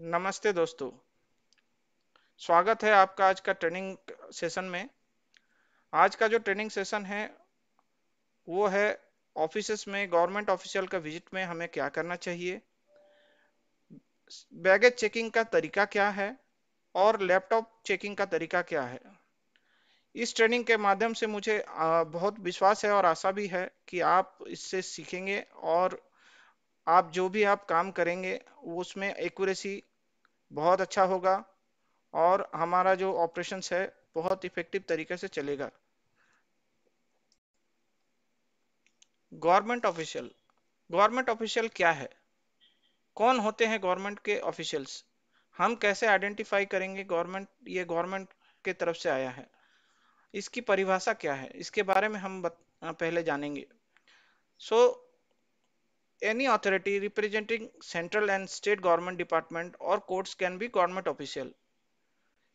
नमस्ते दोस्तों स्वागत है आपका आज का ट्रेनिंग सेशन में आज का जो ट्रेनिंग सेशन है वो है ऑफिस में गवर्नमेंट ऑफिशियल का विजिट में हमें क्या करना चाहिए बैगेज चेकिंग का तरीका क्या है और लैपटॉप चेकिंग का तरीका क्या है इस ट्रेनिंग के माध्यम से मुझे बहुत विश्वास है और आशा भी है कि आप इससे सीखेंगे और आप जो भी आप काम करेंगे उसमें एक्यूरेसी बहुत अच्छा होगा और हमारा जो ऑपरेशन है बहुत इफेक्टिव तरीके से चलेगा गवर्नमेंट ऑफिशियल गवर्नमेंट ऑफिशियल क्या है कौन होते हैं गवर्नमेंट के ऑफिशियल्स हम कैसे आइडेंटिफाई करेंगे गवर्नमेंट ये गवर्नमेंट के तरफ से आया है इसकी परिभाषा क्या है इसके बारे में हम पहले जानेंगे सो so, any authority representing central and state government department और courts can be government official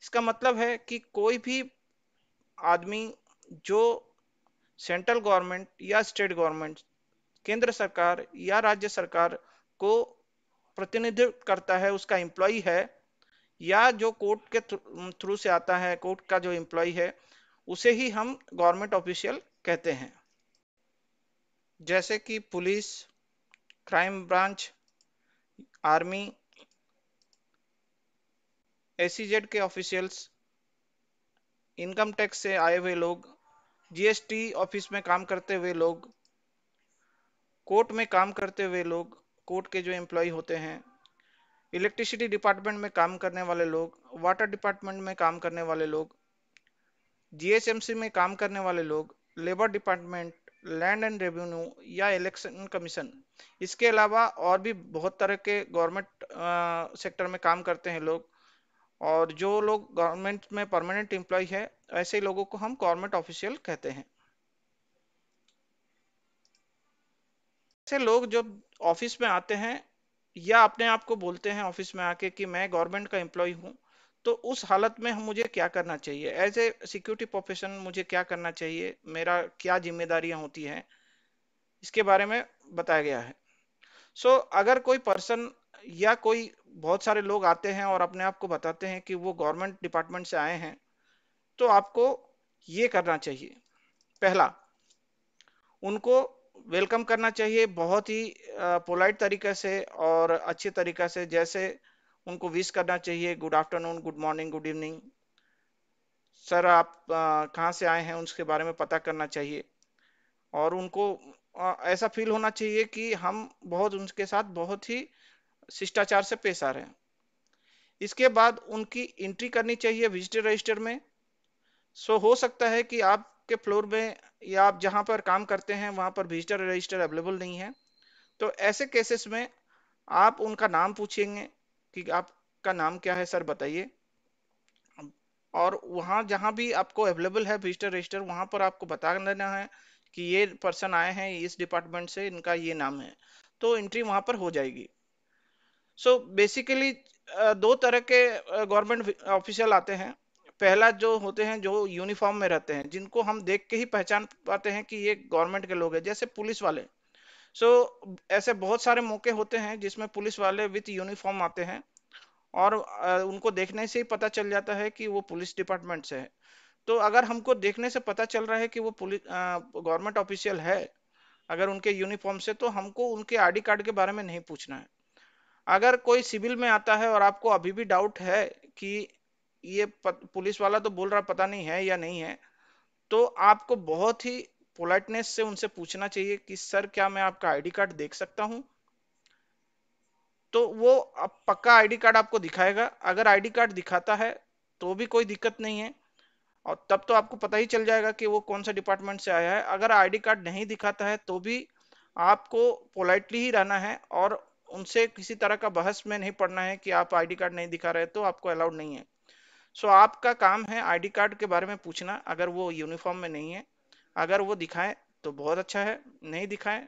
इसका मतलब है कि कोई भी आदमी जो सेंट्रल गवर्नमेंट या स्टेट गवर्नमेंट केंद्र सरकार या राज्य सरकार को प्रतिनिधित्व करता है उसका एम्प्लॉय है या जो कोर्ट के थ्रू से आता है कोर्ट का जो एम्प्लॉय है उसे ही हम गवर्नमेंट ऑफिशियल कहते हैं जैसे कि police crime branch army ACZ के ऑफिशियल्स इनकम टैक्स से आए हुए लोग जीएसटी ऑफिस में काम करते हुए लोग कोर्ट में काम करते हुए लोग कोर्ट के जो एम्प्लॉय होते हैं इलेक्ट्रिसिटी डिपार्टमेंट में काम करने वाले लोग वाटर डिपार्टमेंट में काम करने वाले लोग जीएसएमसी में काम करने वाले लोग labour department land and revenue या इलेक्शन कमीशन इसके अलावा और भी बहुत तरह के गवर्नमेंट सेक्टर में काम करते हैं लोग और जो लोग गवर्नमेंट में परमानेंट एम्प्लॉय है ऐसे लोगों को हम गवर्नमेंट ऑफिशियल कहते हैं ऐसे लोग जो ऑफिस में आते हैं या अपने आप को बोलते हैं ऑफिस में आके कि मैं गवर्नमेंट का एम्प्लॉय हूँ तो उस हालत में मुझे क्या करना चाहिए एज ए सिक्योरिटी प्रोफेशन मुझे क्या करना चाहिए मेरा क्या जिम्मेदारियां होती हैं इसके बारे में बताया गया है सो so, अगर कोई पर्सन या कोई बहुत सारे लोग आते हैं और अपने आप को बताते हैं कि वो गवर्नमेंट डिपार्टमेंट से आए हैं तो आपको ये करना चाहिए पहला उनको वेलकम करना चाहिए बहुत ही पोलाइट तरीके से और अच्छे तरीके से जैसे उनको विश करना चाहिए good afternoon good morning good evening sir आप कहाँ से आए हैं उसके बारे में पता करना चाहिए और उनको ऐसा फील होना चाहिए कि हम बहुत उनके साथ बहुत ही शिष्टाचार से पेश आ रहे हैं इसके बाद उनकी एंट्री करनी चाहिए विजिटर रजिस्टर में सो हो सकता है कि आपके फ्लोर में या आप जहाँ पर काम करते हैं वहाँ पर विजिटर रजिस्टर अवेलेबल नहीं है तो ऐसे केसेस में आप उनका नाम पूछेंगे कि आपका नाम क्या है सर बताइए और वहाँ जहाँ भी आपको अवेलेबल है विजिटर रजिस्टर वहाँ पर आपको बता देना है कि ये पर्सन आए हैं इस डिपार्टमेंट से इनका ये नाम है तो एंट्री वहाँ पर हो जाएगी सो so, बेसिकली दो तरह के गवर्नमेंट ऑफिशियल आते हैं पहला जो होते हैं जो यूनिफॉर्म में रहते हैं जिनको हम देख के ही पहचान पाते हैं कि ये गवर्नमेंट के लोग हैं जैसे पुलिस वाले सो so, ऐसे बहुत सारे मौके होते हैं जिसमें पुलिस वाले विथ यूनिफॉर्म आते हैं और उनको देखने से ही पता चल जाता है कि वो पुलिस डिपार्टमेंट से है तो अगर हमको देखने से पता चल रहा है कि वो पुलिस गवर्नमेंट ऑफिशियल है अगर उनके यूनिफॉर्म से तो हमको उनके आईडी कार्ड के बारे में नहीं पूछना है अगर कोई सिविल में आता है और आपको अभी भी डाउट है कि ये पुलिस वाला तो बोल रहा पता नहीं है या नहीं है तो आपको बहुत ही पोलाइटनेस से उनसे पूछना चाहिए कि सर क्या मैं आपका आईडी कार्ड देख सकता हूं तो वो अब पक्का आईडी कार्ड आपको दिखाएगा अगर आईडी कार्ड दिखाता है तो भी कोई दिक्कत नहीं है और तब तो आपको पता ही चल जाएगा कि वो कौन सा डिपार्टमेंट से आया है अगर आईडी कार्ड नहीं दिखाता है तो भी आपको पोलाइटली ही रहना है और उनसे किसी तरह का बहस में नहीं पड़ना है कि आप आईडी कार्ड नहीं दिखा रहे तो आपको अलाउड नहीं है सो आपका काम है आईडी कार्ड के बारे में पूछना अगर वो यूनिफॉर्म में नहीं है अगर वो दिखाए तो बहुत अच्छा है नहीं दिखाए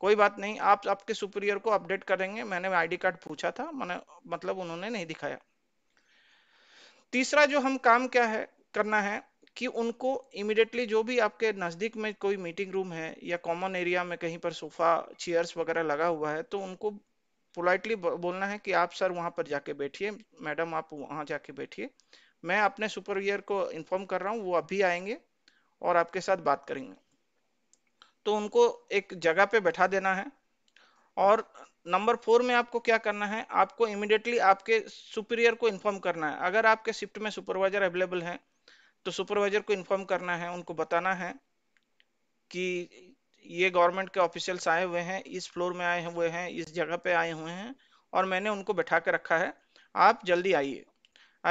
कोई बात नहीं आप आपके सुपीरियर को अपडेट करेंगे मैंने आईडी कार्ड पूछा था मैंने मतलब उन्होंने नहीं दिखाया तीसरा जो हम काम क्या है करना है कि उनको इमिडिएटली जो भी आपके नज़दीक में कोई मीटिंग रूम है या कॉमन एरिया में कहीं पर सोफा चेयर्स वगैरह लगा हुआ है तो उनको पोलाइटली बोलना है कि आप सर वहाँ पर जाके बैठिए मैडम आप वहाँ जाके बैठिए मैं अपने सुपरवियर को इन्फॉर्म कर रहा हूँ वो अभी आएंगे और आपके साथ बात करेंगे तो उनको एक जगह पे बैठा देना है और नंबर फोर में आपको क्या करना है आपको इमिडिएटली आपके सुपीरियर को इन्फॉर्म करना है अगर आपके शिफ्ट में सुपरवाइजर अवेलेबल है तो सुपरवाइजर को इन्फॉर्म करना है उनको बताना है कि ये गवर्नमेंट के ऑफिशियल्स आए हुए हैं इस फ्लोर में आए हुए हैं इस जगह पे आए हुए हैं और मैंने उनको बैठा के रखा है आप जल्दी आइए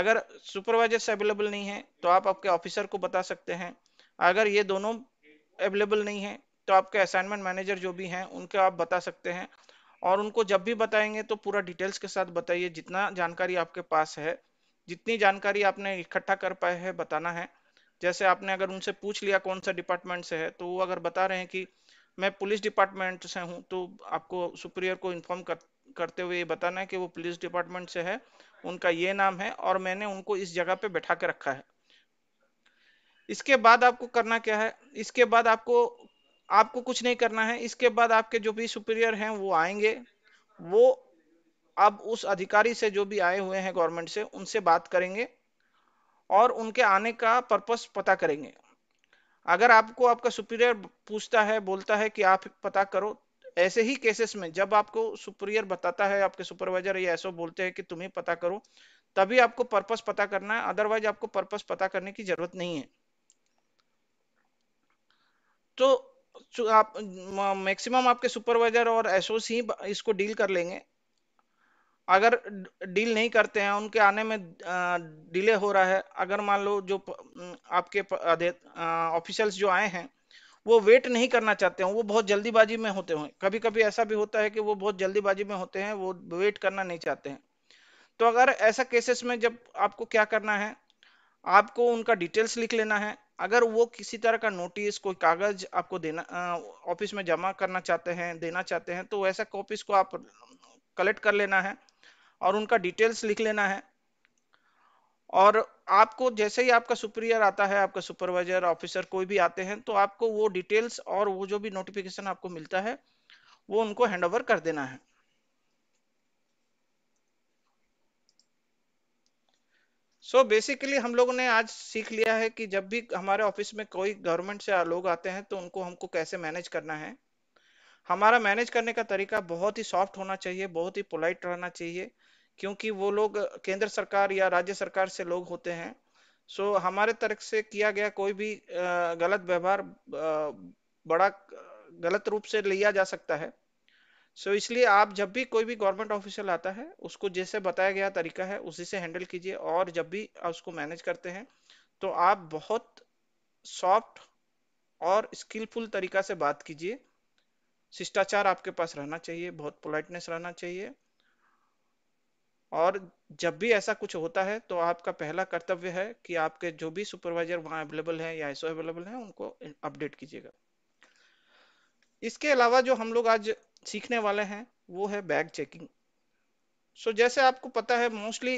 अगर सुपरवाइजर से अवेलेबल नहीं है तो आप आपके ऑफिसर को बता सकते हैं अगर ये दोनों अवेलेबल नहीं है तो आपके असाइनमेंट मैनेजर जो भी हैं उनके आप बता सकते हैं और उनको जब भी बताएंगे तो पूरा डिटेल्स के साथ बताइए जितना जानकारी आपके पास है जितनी जानकारी आपने इकट्ठा कर पाए है बताना है जैसे आपने अगर उनसे पूछ लिया कौन सा डिपार्टमेंट से है तो वो अगर बता रहे हैं कि मैं पुलिस डिपार्टमेंट से हूँ तो आपको सुप्रियर को इन्फॉर्म कर, करते हुए ये बताना है कि वो पुलिस डिपार्टमेंट से है उनका ये नाम है और मैंने उनको इस जगह पे बैठा के रखा है इसके बाद आपको करना क्या है इसके बाद आपको आपको कुछ नहीं करना है इसके बाद आपके जो भी सुपीरियर हैं वो आएंगे वो अब उस अधिकारी से जो भी आए हुए हैं गवर्नमेंट से उनसे बात करेंगे और उनके आने का पर्पस पता करेंगे अगर आपको आपका सुपीरियर पूछता है बोलता है कि आप पता करो ऐसे ही केसेस में जब आपको सुपीरियर बताता है आपके सुपरवाइजर या ऐसा बोलते हैं कि तुम्हें पता करो तभी आपको पर्पस पता करना है अदरवाइज आपको पर्पस पता करने की जरूरत नहीं है तो आप मैक्सिमम आपके सुपरवाइजर और ही इसको डील कर लेंगे अगर डील नहीं करते हैं उनके आने में डिले हो रहा है अगर मान लो जो आपके ऑफिशियल्स जो आए हैं वो वेट नहीं करना चाहते हैं वो बहुत जल्दीबाजी में होते हैं कभी कभी ऐसा भी होता है कि वो बहुत जल्दीबाजी में होते हैं वो वेट करना नहीं चाहते हैं तो अगर ऐसा केसेस में जब आपको क्या करना है आपको उनका डिटेल्स लिख लेना है अगर वो किसी तरह का नोटिस कोई कागज आपको देना ऑफिस में जमा करना चाहते हैं देना चाहते हैं तो वैसा कॉपीज को आप कलेक्ट कर लेना है और उनका डिटेल्स लिख लेना है और आपको जैसे ही आपका सुपीरियर आता है आपका सुपरवाइजर ऑफिसर कोई भी आते हैं तो आपको वो डिटेल्स और वो जो भी नोटिफिकेशन आपको मिलता है वो उनको हैंड ओवर कर देना है सो so बेसिकली हम लोगों ने आज सीख लिया है कि जब भी हमारे ऑफिस में कोई गवर्नमेंट से लोग आते हैं तो उनको हमको कैसे मैनेज करना है हमारा मैनेज करने का तरीका बहुत ही सॉफ्ट होना चाहिए बहुत ही पोलाइट रहना चाहिए क्योंकि वो लोग केंद्र सरकार या राज्य सरकार से लोग होते हैं सो so, हमारे तरफ से किया गया कोई भी गलत व्यवहार बड़ा गलत रूप से लिया जा सकता है सो so, इसलिए आप जब भी कोई भी गवर्नमेंट ऑफिसर आता है उसको जैसे बताया गया तरीका है उसी से हैंडल कीजिए और जब भी उसको मैनेज करते हैं तो आप बहुत सॉफ्ट और स्किलफुल तरीका से बात कीजिए शिष्टाचार आपके पास रहना चाहिए बहुत पोलाइटनेस रहना चाहिए और जब भी ऐसा कुछ होता है तो आपका पहला कर्तव्य है कि आपके जो भी सुपरवाइजर वहाँ अवेलेबल है या एसओ अवेलेबल है उनको अपडेट कीजिएगा इसके अलावा जो हम लोग आज सीखने वाले हैं वो है बैग चेकिंग सो so, जैसे आपको पता है मोस्टली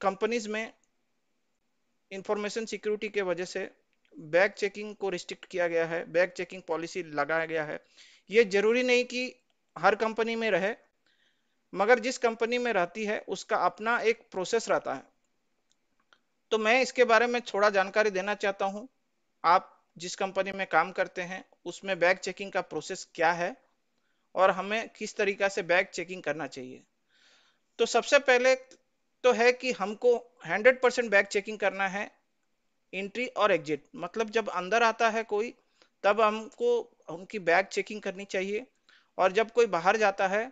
कंपनीज में इंफॉर्मेशन सिक्योरिटी के वजह से बैग चेकिंग को रिस्ट्रिक्ट किया गया है बैग चेकिंग पॉलिसी लगाया गया है ये जरूरी नहीं कि हर कंपनी में रहे मगर जिस कंपनी में रहती है उसका अपना एक प्रोसेस रहता है तो मैं इसके बारे में थोड़ा जानकारी देना चाहता हूँ आप जिस कंपनी में काम करते हैं उसमें बैग चेकिंग का प्रोसेस क्या है और हमें किस तरीका से बैग चेकिंग करना चाहिए तो सबसे पहले तो है कि हमको 100 परसेंट बैग चेकिंग करना है एंट्री और एग्जिट मतलब जब अंदर आता है कोई तब हमको उनकी बैग चेकिंग करनी चाहिए और जब कोई बाहर जाता है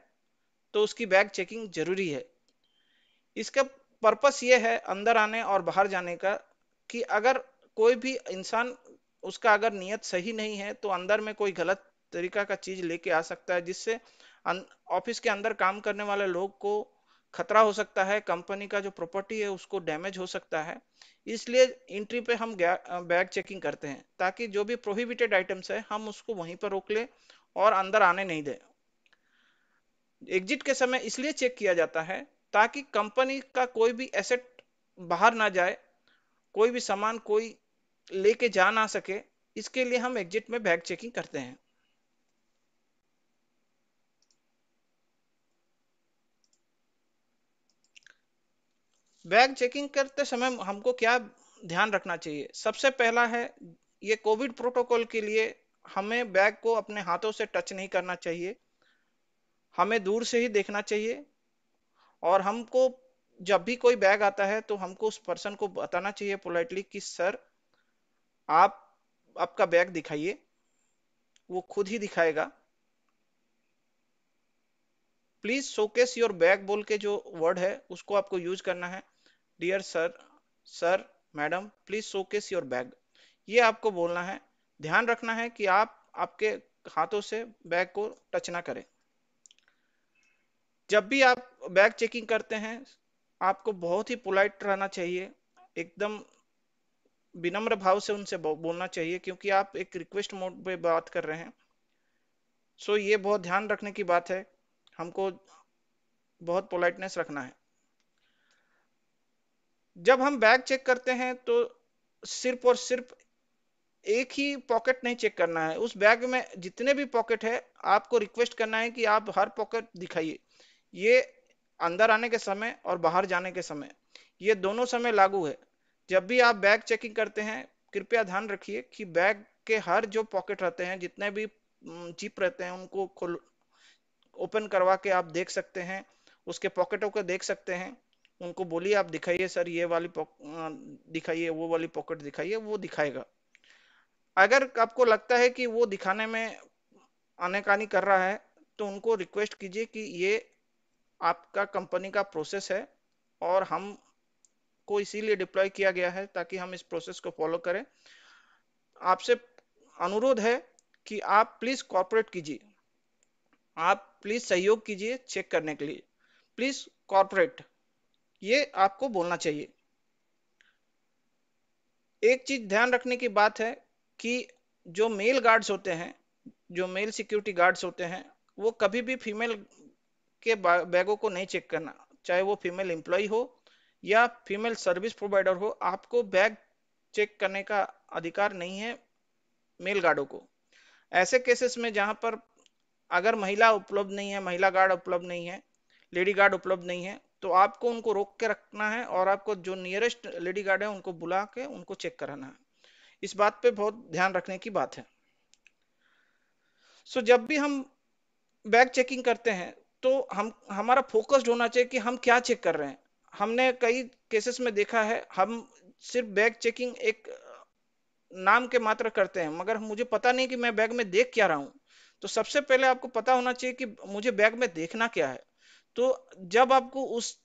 तो उसकी बैग चेकिंग जरूरी है इसका पर्पस ये है अंदर आने और बाहर जाने का कि अगर कोई भी इंसान उसका अगर नियत सही नहीं है तो अंदर में कोई गलत तरीका का चीज लेके आ सकता है जिससे अं, ऑफिस के अंदर काम करने वाले लोग को खतरा हो सकता है कंपनी का जो प्रॉपर्टी है उसको डैमेज हो सकता है इसलिए एंट्री पे हम बैग चेकिंग करते हैं ताकि जो भी प्रोहिबिटेड आइटम्स है हम उसको वहीं पर रोक ले और अंदर आने नहीं दें एग्जिट के समय इसलिए चेक किया जाता है ताकि कंपनी का कोई भी एसेट बाहर ना जाए कोई भी सामान कोई लेके जा ना सके इसके लिए हम एग्जिट में बैग चेकिंग करते हैं बैग चेकिंग करते समय हमको क्या ध्यान रखना चाहिए सबसे पहला है ये कोविड प्रोटोकॉल के लिए हमें बैग को अपने हाथों से टच नहीं करना चाहिए हमें दूर से ही देखना चाहिए और हमको जब भी कोई बैग आता है तो हमको उस पर्सन को बताना चाहिए पोलाइटली कि सर आप आपका बैग दिखाइए वो खुद ही दिखाएगा प्लीज शोकेस योर बैग बोल के जो वर्ड है उसको आपको यूज करना है dear sir sir madam please showcase your bag ये आपको बोलना है ध्यान रखना है कि आप आपके हाथों से बैग को टच ना करें जब भी आप बैग चेकिंग करते हैं आपको बहुत ही पोलाइट रहना चाहिए एकदम विनम्र भाव से उनसे बोलना चाहिए क्योंकि आप एक रिक्वेस्ट मोड पे बात कर रहे हैं सो so, ये बहुत ध्यान रखने की बात है हमको बहुत पोलाइटनेस रखना है जब हम बैग चेक करते हैं तो सिर्फ और सिर्फ एक ही पॉकेट नहीं चेक करना है उस बैग में जितने भी पॉकेट है आपको रिक्वेस्ट करना है कि आप हर पॉकेट दिखाइए ये अंदर आने के समय और बाहर जाने के समय ये दोनों समय लागू है जब भी आप बैग चेकिंग करते हैं कृपया ध्यान रखिए कि बैग के हर जो पॉकेट रहते हैं जितने भी चिप रहते हैं उनको खोल ओपन करवा के आप देख सकते हैं उसके पॉकेटों को देख सकते हैं उनको बोलिए आप दिखाइए सर ये वाली दिखाइए वो वाली पॉकेट दिखाइए वो दिखाएगा अगर आपको लगता है कि वो दिखाने में आनेकानी कर रहा है तो उनको रिक्वेस्ट कीजिए कि ये आपका कंपनी का प्रोसेस है और हम को इसीलिए डिप्लॉय किया गया है ताकि हम इस प्रोसेस को फॉलो करें आपसे अनुरोध है कि आप प्लीज कॉर्पोरेट कीजिए आप प्लीज सहयोग कीजिए चेक करने के लिए प्लीज कॉर्पोरेट ये आपको बोलना चाहिए एक चीज ध्यान रखने की बात है कि जो मेल गार्ड्स होते हैं जो मेल सिक्योरिटी गार्ड्स होते हैं वो कभी भी फीमेल के बैगों को नहीं चेक करना चाहे वो फीमेल एम्प्लॉय हो या फीमेल सर्विस प्रोवाइडर हो आपको बैग चेक करने का अधिकार नहीं है मेल गार्डों को ऐसे केसेस में जहां पर अगर महिला उपलब्ध नहीं है महिला गार्ड उपलब्ध नहीं है लेडी गार्ड उपलब्ध नहीं है तो आपको उनको रोक के रखना है और आपको जो नियरेस्ट लेडी गार्ड है उनको बुला के उनको चेक कराना है इस बात पे बहुत ध्यान रखने की बात है सो so, जब भी हम बैग चेकिंग करते हैं तो हम हमारा फोकस्ड होना चाहिए कि हम क्या चेक कर रहे हैं हमने कई केसेस में देखा है हम सिर्फ बैग चेकिंग एक नाम के मात्र करते हैं मगर मुझे पता नहीं कि मैं बैग में देख क्या रहा हूं तो सबसे पहले आपको पता होना चाहिए कि मुझे बैग में देखना क्या है तो जब आपको उस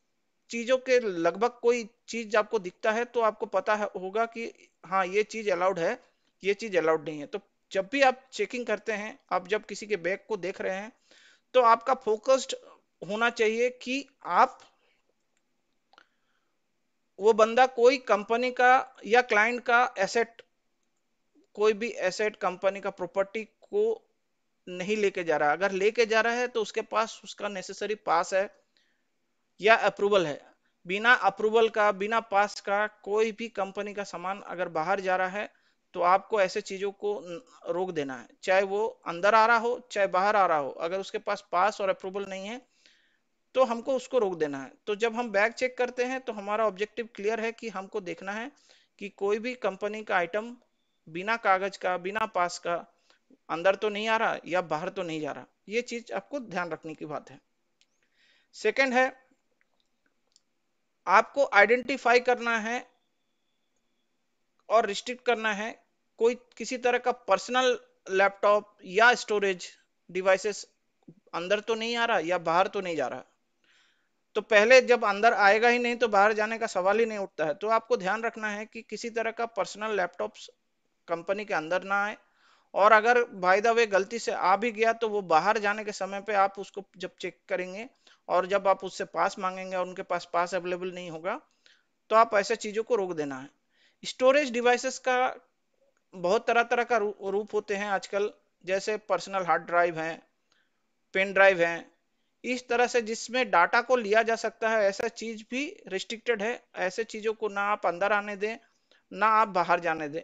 चीजों के लगभग कोई चीज आपको दिखता है तो आपको पता होगा कि हाँ ये चीज अलाउड है ये चीज अलाउड नहीं है तो जब भी आप चेकिंग करते हैं आप जब किसी के बैग को देख रहे हैं तो आपका फोकस्ड होना चाहिए कि आप वो बंदा कोई कंपनी का या क्लाइंट का एसेट कोई भी एसेट कंपनी का प्रॉपर्टी को नहीं लेके जा रहा अगर लेके जा रहा है तो उसके पास उसका नेसेसरी पास है या अप्रूवल है बिना अप्रूवल का बिना पास का कोई भी कंपनी का सामान अगर बाहर जा रहा है तो आपको ऐसे चीजों को रोक देना है चाहे वो अंदर आ रहा हो चाहे बाहर आ रहा हो अगर उसके पास पास और अप्रूवल नहीं है तो हमको उसको रोक देना है तो जब हम बैग चेक करते हैं तो हमारा ऑब्जेक्टिव क्लियर है कि हमको देखना है कि कोई भी कंपनी का आइटम बिना कागज का बिना पास का अंदर तो नहीं आ रहा या बाहर तो नहीं जा रहा ये चीज आपको ध्यान रखने की बात है सेकंड है आपको आइडेंटिफाई करना है और रिस्ट्रिक्ट करना है कोई किसी तरह का पर्सनल लैपटॉप या स्टोरेज डिवाइसेस अंदर तो नहीं आ रहा या बाहर तो नहीं जा रहा तो पहले जब अंदर आएगा ही नहीं तो बाहर जाने का सवाल ही नहीं उठता है तो आपको ध्यान रखना है कि किसी तरह का पर्सनल लैपटॉप्स कंपनी के अंदर ना आए और अगर भाई दावे गलती से आ भी गया तो वो बाहर जाने के समय पे आप उसको जब चेक करेंगे और जब आप उससे पास मांगेंगे और उनके पास पास अवेलेबल नहीं होगा तो आप ऐसे चीजों को रोक देना है स्टोरेज डिवाइसेस का बहुत तरह तरह का रूप होते हैं आजकल जैसे पर्सनल हार्ड ड्राइव है पेन ड्राइव है इस तरह से जिसमें डाटा को लिया जा सकता है ऐसा चीज भी रिस्ट्रिक्टेड है ऐसे चीजों को ना आप अंदर आने दें ना आप बाहर जाने दें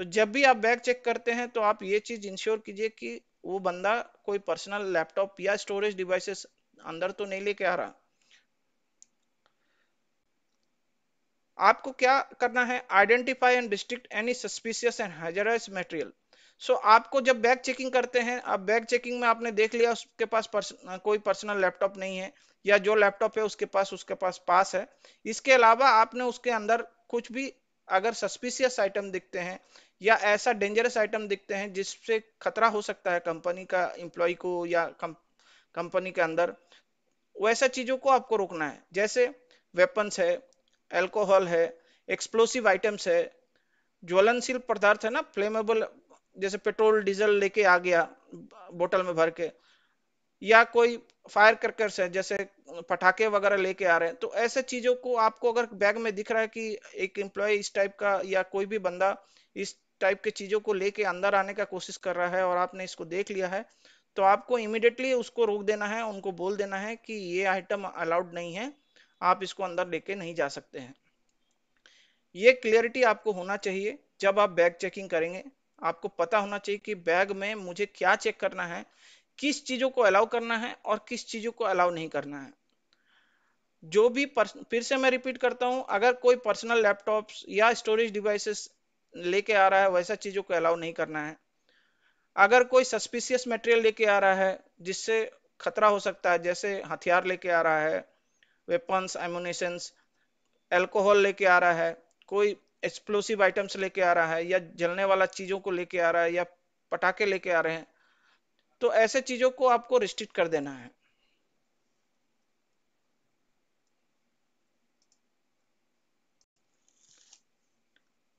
तो जब भी आप बैग चेक करते हैं तो आप ये चीज इंश्योर कीजिए कि वो बंदा कोई पर्सनल लैपटॉप या स्टोरेज डिवाइसेस अंदर तो नहीं लेके आ रहा आपको क्या करना है identify and district any suspicious and hazardous material so आपको जब बैग चेकिंग करते हैं आप बैग चेकिंग में आपने देख लिया उसके पास पर्सन, कोई पर्सनल लैपटॉप नहीं है या जो लैपटॉप है उसके पास उसके पास पास है इसके अलावा आपने उसके अंदर कुछ भी अगर सस्पिशियस आइटम दिखते हैं या ऐसा डेंजरस आइटम दिखते हैं जिससे खतरा हो सकता है कंपनी का एम्प्लॉय को या कंपनी के अंदर वैसा चीजों को आपको रोकना है जैसे वेपन्स है एल्कोहल है एक्सप्लोसिव आइटम्स है ज्वलनशील पदार्थ है ना फ्लेमेबल जैसे पेट्रोल डीजल लेके आ गया बोतल में भर के या कोई फायर क्रकर्स है जैसे पटाखे वगैरह लेके आ रहे हैं तो ऐसे चीजों को आपको अगर बैग में दिख रहा है कि एक एम्प्लॉय इस टाइप का या कोई भी बंदा इस टाइप के चीजों को लेके अंदर आने का कोशिश कर रहा है और आपने इसको देख लिया है तो आपको इमिडिएटली उसको रोक देना है उनको बोल देना है कि ये आइटम अलाउड नहीं है आप इसको अंदर लेके नहीं जा सकते हैं ये क्लियरिटी आपको होना चाहिए जब आप बैग चेकिंग करेंगे आपको पता होना चाहिए कि बैग में मुझे क्या चेक करना है किस चीजों को अलाउ करना है और किस चीजों को अलाउ नहीं करना है जो भी फिर से मैं रिपीट करता हूं अगर कोई पर्सनल लैपटॉप्स या स्टोरेज डिवाइसेस लेके आ रहा है वैसा चीजों को अलाउ नहीं करना है अगर कोई सस्पिशियस मटेरियल लेके आ रहा है जिससे खतरा हो सकता है जैसे हथियार लेके आ रहा है वेपन्स एमुनेशंस एल्कोहल लेके आ रहा है कोई एक्सप्लोसिव आइटम्स लेके आ रहा है या जलने वाला चीजों को लेके आ रहा है या पटाखे लेके आ रहे हैं तो ऐसे चीजों को आपको रिस्ट्रिक्ट कर देना है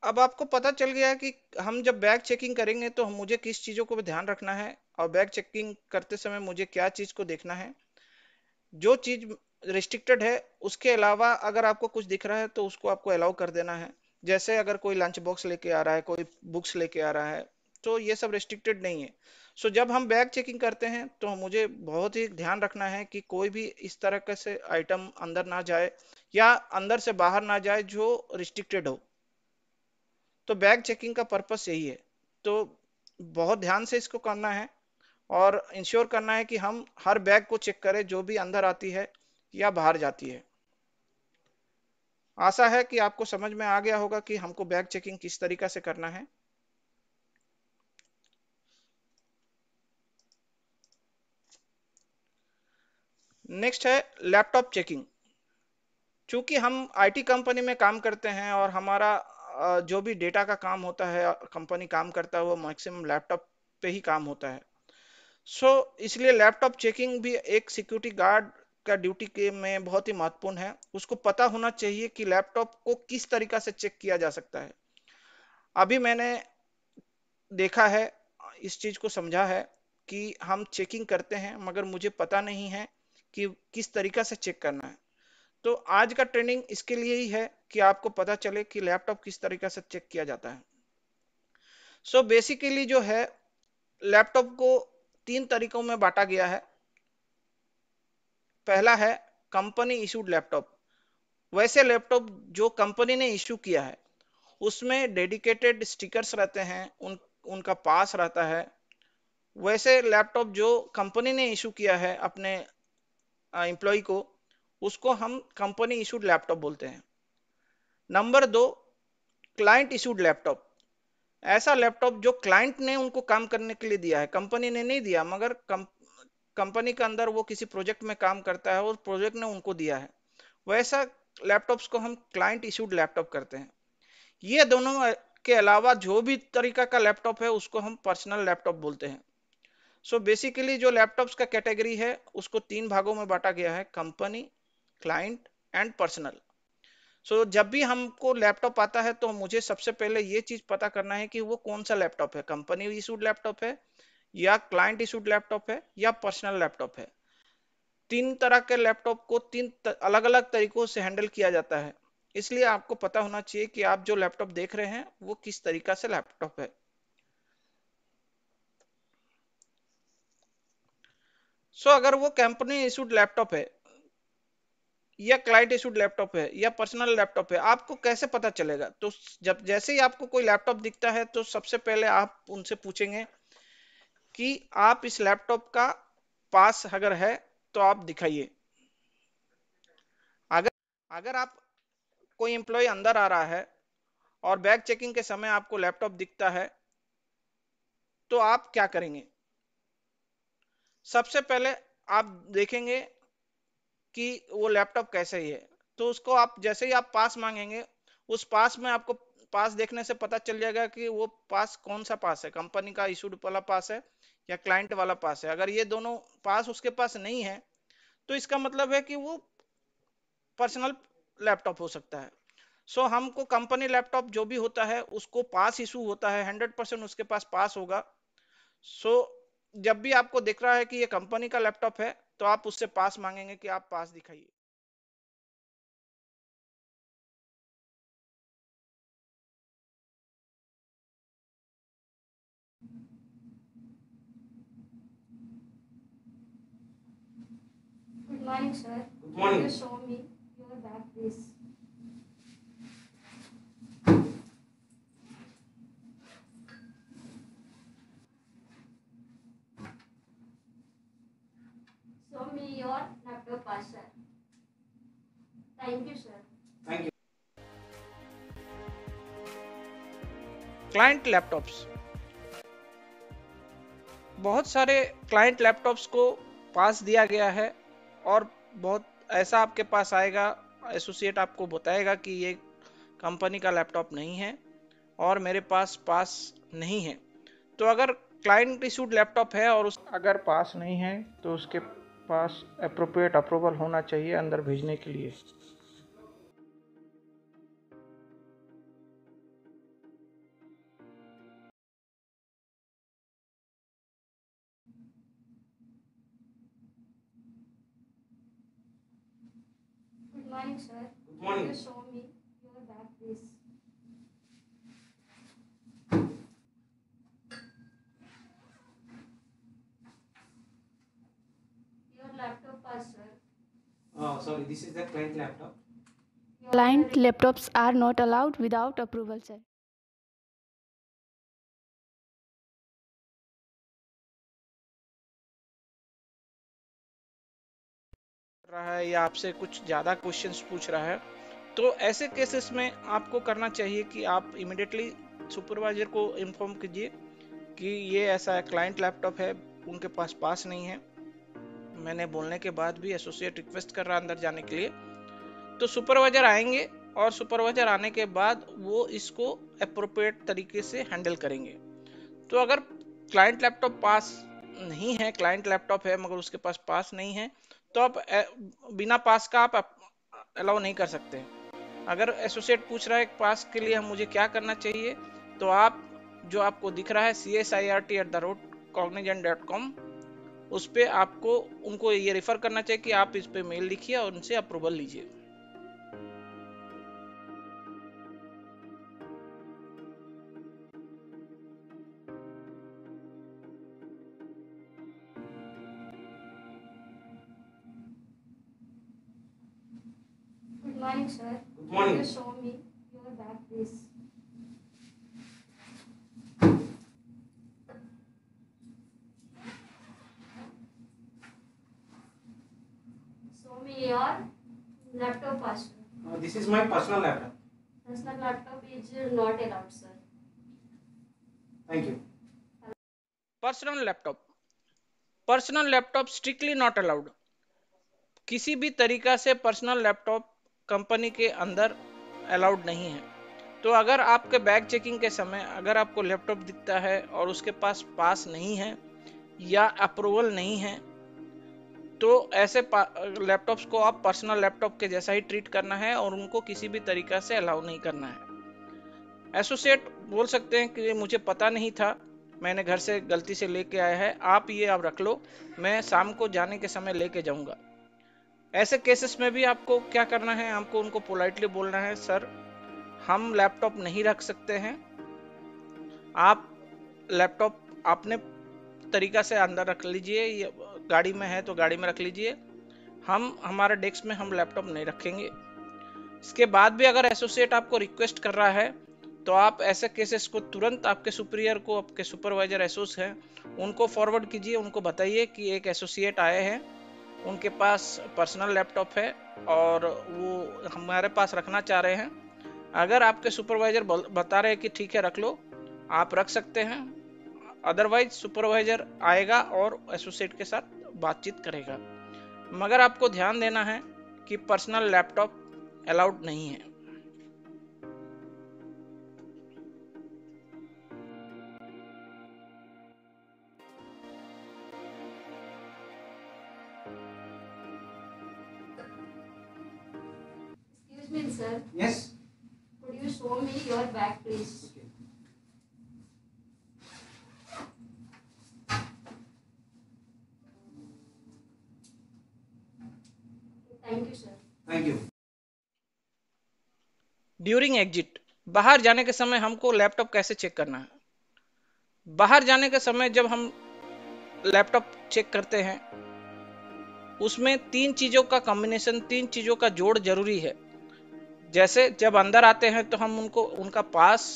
अब आपको पता चल गया कि हम जब बैग चेकिंग करेंगे तो हम मुझे किस चीज़ों को ध्यान रखना है और बैग चेकिंग करते समय मुझे क्या चीज़ को देखना है जो चीज़ रिस्ट्रिक्टेड है उसके अलावा अगर आपको कुछ दिख रहा है तो उसको आपको अलाउ कर देना है जैसे अगर कोई लंच बॉक्स लेके आ रहा है कोई बुक्स लेके आ रहा है तो ये सब रिस्ट्रिक्टेड नहीं है सो जब हम बैग चेकिंग करते हैं तो मुझे बहुत ही ध्यान रखना है कि कोई भी इस तरह से आइटम अंदर ना जाए या अंदर से बाहर ना जाए जो रिस्ट्रिक्टेड हो तो बैग चेकिंग का पर्पस यही है तो बहुत ध्यान से इसको करना है और इंश्योर करना है कि हम हर बैग को चेक करें जो भी अंदर आती है या बाहर जाती है आशा है कि आपको समझ में आ गया होगा कि हमको बैग चेकिंग किस तरीका से करना है नेक्स्ट है लैपटॉप चेकिंग चूंकि हम आईटी कंपनी में काम करते हैं और हमारा जो भी डेटा का काम होता है कंपनी काम करता है वो मैक्सिमम लैपटॉप पे ही काम होता है सो so, इसलिए लैपटॉप चेकिंग भी एक सिक्योरिटी गार्ड का ड्यूटी के में बहुत ही महत्वपूर्ण है उसको पता होना चाहिए कि लैपटॉप को किस तरीका से चेक किया जा सकता है अभी मैंने देखा है इस चीज को समझा है कि हम चेकिंग करते हैं मगर मुझे पता नहीं है कि किस तरीका से चेक करना है तो आज का ट्रेनिंग इसके लिए ही है कि आपको पता चले कि लैपटॉप किस तरीके से चेक किया जाता है सो so बेसिकली जो है लैपटॉप को तीन तरीकों में बांटा गया है पहला है कंपनी इशूड लैपटॉप वैसे लैपटॉप जो कंपनी ने इशू किया है उसमें डेडिकेटेड स्टिकर्स रहते हैं उन उनका पास रहता है वैसे लैपटॉप जो कंपनी ने इशू किया है अपने एम्प्लॉय को उसको हम कंपनी इशूड लैपटॉप बोलते हैं नंबर दो क्लाइंट इशूड लैपटॉप ऐसा लैपटॉप जो क्लाइंट ने उनको काम करने के लिए दिया है कंपनी ने नहीं दिया मगर कंपनी के अंदर वो किसी प्रोजेक्ट में काम करता है और प्रोजेक्ट ने उनको दिया है वैसा लैपटॉप्स को हम क्लाइंट इशूड लैपटॉप करते हैं ये दोनों के अलावा जो भी तरीका का लैपटॉप है उसको हम पर्सनल लैपटॉप बोलते हैं सो so बेसिकली जो लैपटॉप्स का कैटेगरी है उसको तीन भागों में बांटा गया है company client and personal so जब भी हमको लैपटॉप आता है तो मुझे सबसे पहले ये चीज पता करना है कि वो कौन सा लैपटॉप है कंपनी इशूड लैपटॉप है या क्लाइंट इशूड लैपटॉप है या पर्सनल लैपटॉप है तीन तरह के लैपटॉप को तीन अलग अलग तरीकों से हैंडल किया जाता है इसलिए आपको पता होना चाहिए कि आप जो लैपटॉप देख रहे हैं वो किस तरीका से लैपटॉप है सो so, अगर वो कंपनी इशूड लैपटॉप है या क्लाइंट इशूड लैपटॉप है या पर्सनल लैपटॉप है आपको कैसे पता चलेगा तो जब जैसे ही आपको कोई लैपटॉप दिखता है तो सबसे पहले आप उनसे पूछेंगे कि आप इस लैपटॉप का पास अगर है तो आप दिखाइए अगर अगर आप कोई एम्प्लॉय अंदर आ रहा है और बैग चेकिंग के समय आपको लैपटॉप दिखता है तो आप क्या करेंगे सबसे पहले आप देखेंगे कि वो लैपटॉप कैसे ही है तो उसको आप जैसे ही आप पास मांगेंगे उस पास में आपको पास देखने से पता चल जाएगा कि वो पास कौन सा पास है कंपनी का इशूड वाला पास है या क्लाइंट वाला पास है अगर ये दोनों पास उसके पास नहीं है तो इसका मतलब है कि वो पर्सनल लैपटॉप हो सकता है सो so, हमको कंपनी लैपटॉप जो भी होता है उसको पास इशू होता है हंड्रेड परसेंट उसके पास पास होगा सो so, जब भी आपको दिख रहा है कि ये कंपनी का लैपटॉप है तो आप उससे पास मांगेंगे कि आप पास दिखाइए Good morning, sir. Good morning. Can you show me your back, please? your laptop password. Thank you, sir. Thank you. Client laptops. बहुत सारे क्लाइंट लैपटॉप्स को पास दिया गया है और बहुत ऐसा आपके पास आएगा एसोसिएट आपको बताएगा कि ये कंपनी का लैपटॉप नहीं है और मेरे पास पास नहीं है तो अगर क्लाइंट इशूड लैपटॉप है और उस अगर पास नहीं है तो उसके पास अप्रोप्रिएट अप्रूवल होना चाहिए अंदर भेजने के लिए Good morning, sir. Good morning. Thank you so sorry this is the client laptop client laptops are not allowed without approval sir रहा है या आपसे कुछ ज़्यादा क्वेश्चंस पूछ रहा है तो ऐसे केसेस में आपको करना चाहिए कि आप इमिडिएटली सुपरवाइजर को इन्फॉर्म कीजिए कि ये ऐसा क्लाइंट लैपटॉप है उनके पास पास नहीं है मैंने बोलने के बाद भी एसोसिएट रिक्वेस्ट कर रहा अंदर जाने के लिए तो सुपरवाइजर आएंगे और सुपरवाइजर आने के बाद वो इसको अप्रोप्रिएट तरीके से हैंडल करेंगे तो अगर क्लाइंट लैपटॉप पास नहीं है क्लाइंट लैपटॉप है मगर उसके पास पास नहीं है तो आप बिना पास का आप अलाउ नहीं कर सकते अगर एसोसिएट पूछ रहा है पास के लिए हम मुझे क्या करना चाहिए तो आप जो आपको दिख रहा है C S I R T at the rate Cognizant dot com उस पर आपको उनको ये रेफर करना चाहिए कि आप इस पर मेल लिखिए और उनसे अप्रूवल लीजिए personal laptop personal laptop strictly not allowed किसी भी तरीका से पर्सनल लैपटॉप कंपनी के अंदर अलाउड नहीं है तो अगर आपके बैग चेकिंग के समय अगर आपको लैपटॉप दिखता है और उसके पास पास नहीं है या अप्रूवल नहीं है तो ऐसे लैपटॉप्स को आप पर्सनल लैपटॉप के जैसा ही ट्रीट करना है और उनको किसी भी तरीका से अलाउ नहीं करना है एसोसिएट बोल सकते हैं कि मुझे पता नहीं था मैंने घर से गलती से लेके आया है आप ये आप रख लो मैं शाम को जाने के समय लेके जाऊंगा ऐसे केसेस में भी आपको क्या करना है आपको उनको पोलाइटली बोलना है सर हम लैपटॉप नहीं रख सकते हैं आप लैपटॉप अपने तरीका से अंदर रख लीजिए गाड़ी में है तो गाड़ी में रख लीजिए हम हमारे डेस्क में हम लैपटॉप नहीं रखेंगे इसके बाद भी अगर एसोसिएट आपको रिक्वेस्ट कर रहा है तो आप ऐसे केसेस को तुरंत आपके सुप्रियर को आपके सुपरवाइजर एसोस हैं उनको फॉरवर्ड कीजिए उनको बताइए कि एक एसोसिएट आए हैं उनके पास पर्सनल लैपटॉप है और वो हमारे पास रखना चाह रहे हैं अगर आपके सुपरवाइजर बता रहे हैं कि ठीक है रख लो आप रख सकते हैं अदरवाइज सुपरवाइजर आएगा और एसोसिएट के साथ बातचीत करेगा मगर आपको ध्यान देना है कि पर्सनल लैपटॉप अलाउड नहीं है Yes? Could you show me your back please? Okay. During exit बाहर जाने के समय हमको लैपटॉप कैसे चेक करना है बाहर जाने के समय जब हम लैपटॉप चेक करते हैं उसमें तीन चीज़ों का कॉम्बिनेशन तीन चीज़ों का जोड़ जरूरी है जैसे जब अंदर आते हैं तो हम उनको उनका पास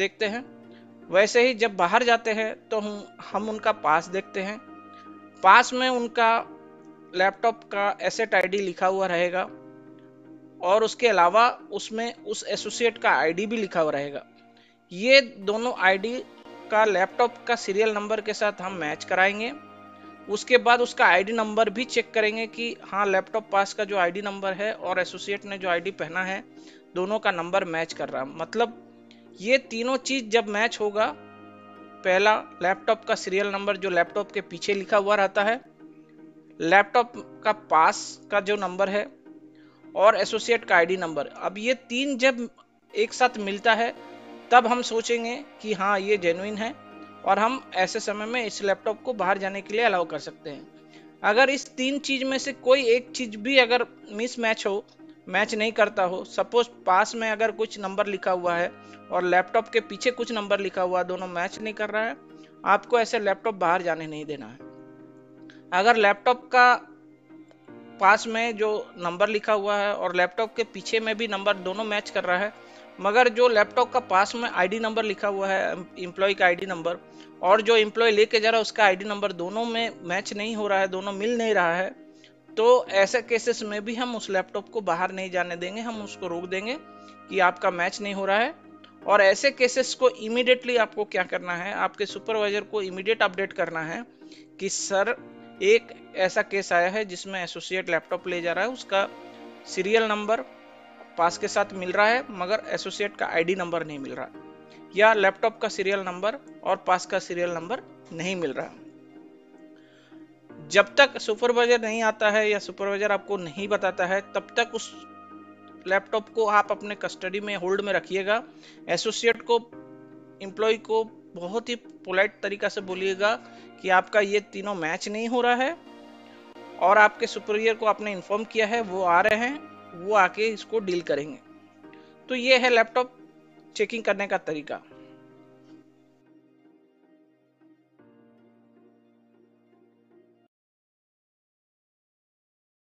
देखते हैं वैसे ही जब बाहर जाते हैं तो हम हम उनका पास देखते हैं पास में उनका लैपटॉप का एसेट आईडी लिखा हुआ रहेगा और उसके अलावा उसमें उस एसोसिएट का आईडी भी लिखा हुआ रहेगा ये दोनों आईडी का लैपटॉप का सीरियल नंबर के साथ हम मैच कराएंगे उसके बाद उसका आईडी नंबर भी चेक करेंगे कि हाँ लैपटॉप पास का जो आईडी नंबर है और एसोसिएट ने जो आईडी पहना है दोनों का नंबर मैच कर रहा मतलब ये तीनों चीज जब मैच होगा पहला लैपटॉप का सीरियल नंबर जो लैपटॉप के पीछे लिखा हुआ रहता है लैपटॉप का पास का जो नंबर है और एसोसिएट का आईडी नंबर अब ये तीन जब एक साथ मिलता है तब हम सोचेंगे कि हाँ ये जेनुइन है और हम ऐसे समय में इस लैपटॉप को बाहर जाने के लिए अलाउ कर सकते हैं अगर इस तीन चीज में से कोई एक चीज भी अगर मिस मैच हो मैच नहीं करता हो सपोज पास में अगर कुछ नंबर लिखा हुआ है और लैपटॉप के पीछे कुछ नंबर लिखा हुआ दोनों मैच नहीं कर रहा है आपको ऐसे लैपटॉप बाहर जाने नहीं देना है अगर लैपटॉप का पास में जो नंबर लिखा हुआ है और लैपटॉप के पीछे में भी नंबर दोनों मैच कर रहा है मगर जो लैपटॉप का पास में आईडी नंबर लिखा हुआ है इम्प्लॉय का आईडी नंबर और जो इम्प्लॉय लेके जा रहा है उसका आईडी नंबर दोनों में मैच नहीं हो रहा है दोनों मिल नहीं रहा है तो ऐसे केसेस में भी हम उस लैपटॉप को बाहर नहीं जाने देंगे हम उसको रोक देंगे कि आपका मैच नहीं हो रहा है और ऐसे केसेस को इमिडिएटली आपको क्या करना है आपके सुपरवाइजर को इमिडिएट अपडेट करना है कि सर एक ऐसा केस आया है जिसमें एसोसिएट लैपटॉप ले जा रहा है उसका सीरियल नंबर पास के साथ मिल रहा है मगर एसोसिएट का आईडी नंबर नहीं मिल रहा या लैपटॉप का सीरियल नंबर और पास का सीरियल नंबर नहीं मिल रहा जब तक सुपरवाइजर नहीं आता है या सुपरवाइजर आपको नहीं बताता है तब तक उस लैपटॉप को आप अपने कस्टडी में होल्ड में रखिएगा एसोसिएट को एम्प्लॉय को बहुत ही पोलाइट तरीका से बोलिएगा कि आपका ये तीनों मैच नहीं हो रहा है और आपके सुपरवाइजर को आपने इन्फॉर्म किया है वो आ रहे हैं वो आके इसको डील करेंगे तो ये है लैपटॉप चेकिंग करने का तरीका